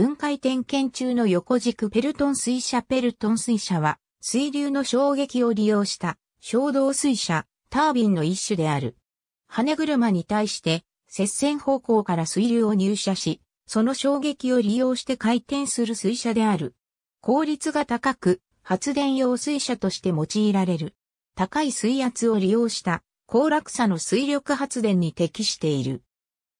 分解点検中の横軸ペルトン水車ペルトン水車は、水流の衝撃を利用した衝動水車、タービンの一種である。羽車に対して、接線方向から水流を入射し、その衝撃を利用して回転する水車である。効率が高く、発電用水車として用いられる。高い水圧を利用した、高落差の水力発電に適している。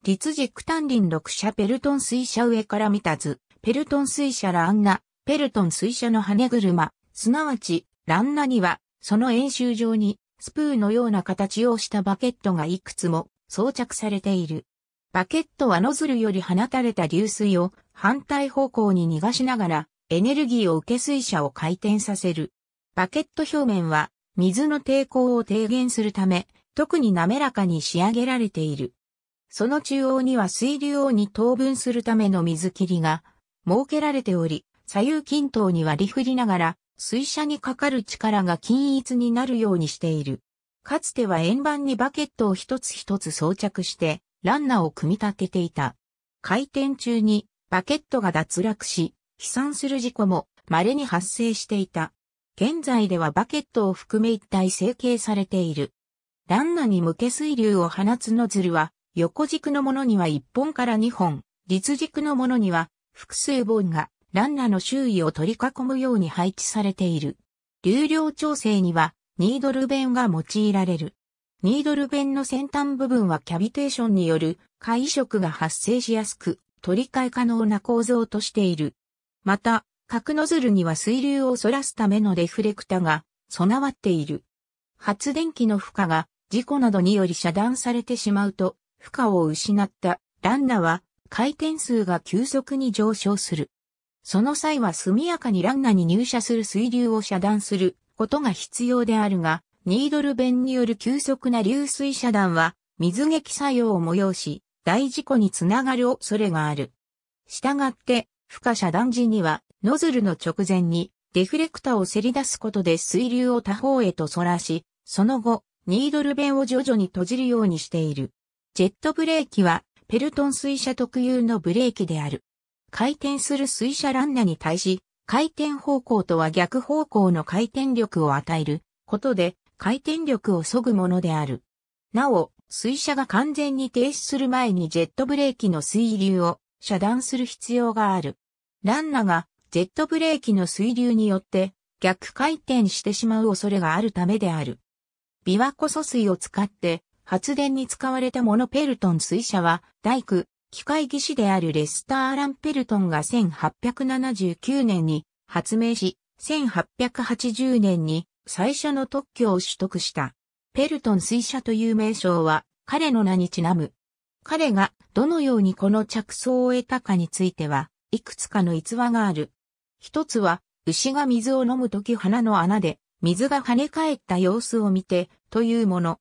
立軸単輪六社ペルトン水車上から見た図、ペルトン水車ランナ、ペルトン水車の羽車、すなわち、ランナには、その演習上に、スプーのような形をしたバケットがいくつも装着されている。バケットはノズルより放たれた流水を反対方向に逃がしながらエネルギーを受け水車を回転させる。バケット表面は水の抵抗を低減するため特に滑らかに仕上げられている。その中央には水流をに等分するための水切りが設けられており、左右均等に割り振りながら、水車にかかる力が均一になるようにしている。かつては円盤にバケットを一つ一つ装着して、ランナーを組み立てていた。回転中にバケットが脱落し、飛散する事故も稀に発生していた。現在ではバケットを含め一体成形されている。ランナに向け水流を放つノズルは、横軸のものには1本から2本、立軸のものには複数本がランナの周囲を取り囲むように配置されている。流量調整にはニードル弁が用いられる。ニードル弁の先端部分はキャビテーションによる回移色が発生しやすく、取り替え可能な構造としている。また、核ノズルには水流を反らすためのレフレクタが備わっている。発電機の負荷が事故などにより遮断されてしまうと、負荷を失ったランナは回転数が急速に上昇する。その際は速やかにランナに入射する水流を遮断することが必要であるが、ニードル弁による急速な流水遮断は水撃作用を催し、大事故につながる恐れがある。したがって、負荷遮断時には、ノズルの直前にデフレクタをせり出すことで水流を他方へと反らし、その後、ニードル弁を徐々に閉じるようにしている。ジェットブレーキはペルトン水車特有のブレーキである。回転する水車ランナに対し、回転方向とは逆方向の回転力を与えることで回転力を削ぐものである。なお、水車が完全に停止する前にジェットブレーキの水流を遮断する必要がある。ランナがジェットブレーキの水流によって逆回転してしまう恐れがあるためである。琵琶湖疎水を使って発電に使われたモノペルトン水車は、大工、機械技師であるレスター・アラン・ペルトンが1879年に発明し、1880年に最初の特許を取得した。ペルトン水車という名称は彼の名にちなむ。彼がどのようにこの着想を得たかについては、いくつかの逸話がある。一つは、牛が水を飲むときの穴で水が跳ね返った様子を見て、というもの。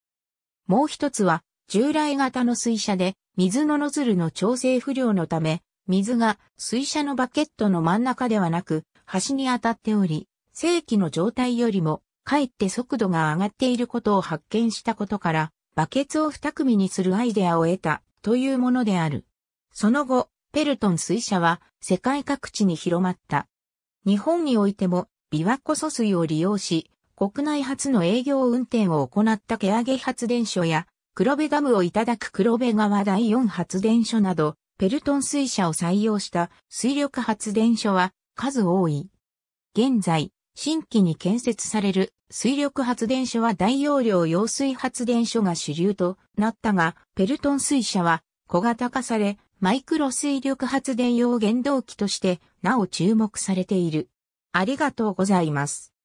もう一つは、従来型の水車で、水のノズルの調整不良のため、水が水車のバケットの真ん中ではなく、端に当たっており、正規の状態よりも、かえって速度が上がっていることを発見したことから、バケツを二組にするアイデアを得た、というものである。その後、ペルトン水車は世界各地に広まった。日本においても、琵琶湖疎水を利用し、国内初の営業運転を行ったケアゲ発電所や、黒部ダムをいただく黒部川第4発電所など、ペルトン水車を採用した水力発電所は数多い。現在、新規に建設される水力発電所は大容量用水発電所が主流となったが、ペルトン水車は小型化され、マイクロ水力発電用原動機としてなお注目されている。ありがとうございます。